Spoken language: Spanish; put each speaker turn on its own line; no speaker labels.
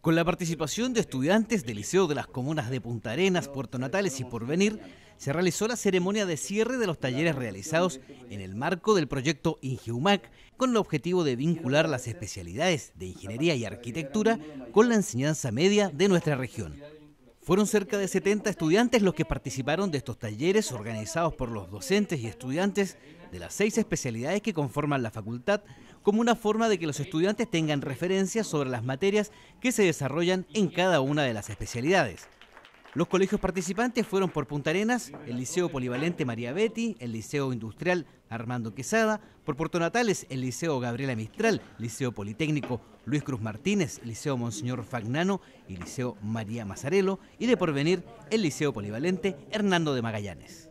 Con la participación de estudiantes del Liceo de las Comunas de Punta Arenas, Puerto Natales y Porvenir, se realizó la ceremonia de cierre de los talleres realizados en el marco del proyecto INGEUMAC con el objetivo de vincular las especialidades de ingeniería y arquitectura con la enseñanza media de nuestra región. Fueron cerca de 70 estudiantes los que participaron de estos talleres organizados por los docentes y estudiantes de las seis especialidades que conforman la facultad como una forma de que los estudiantes tengan referencias sobre las materias que se desarrollan en cada una de las especialidades. Los colegios participantes fueron por Punta Arenas, el Liceo Polivalente María Betty, el Liceo Industrial Armando Quesada, por Puerto Natales, el Liceo Gabriela Mistral, Liceo Politécnico Luis Cruz Martínez, Liceo Monseñor Fagnano y Liceo María Mazarelo, y de Porvenir, el Liceo Polivalente Hernando de Magallanes.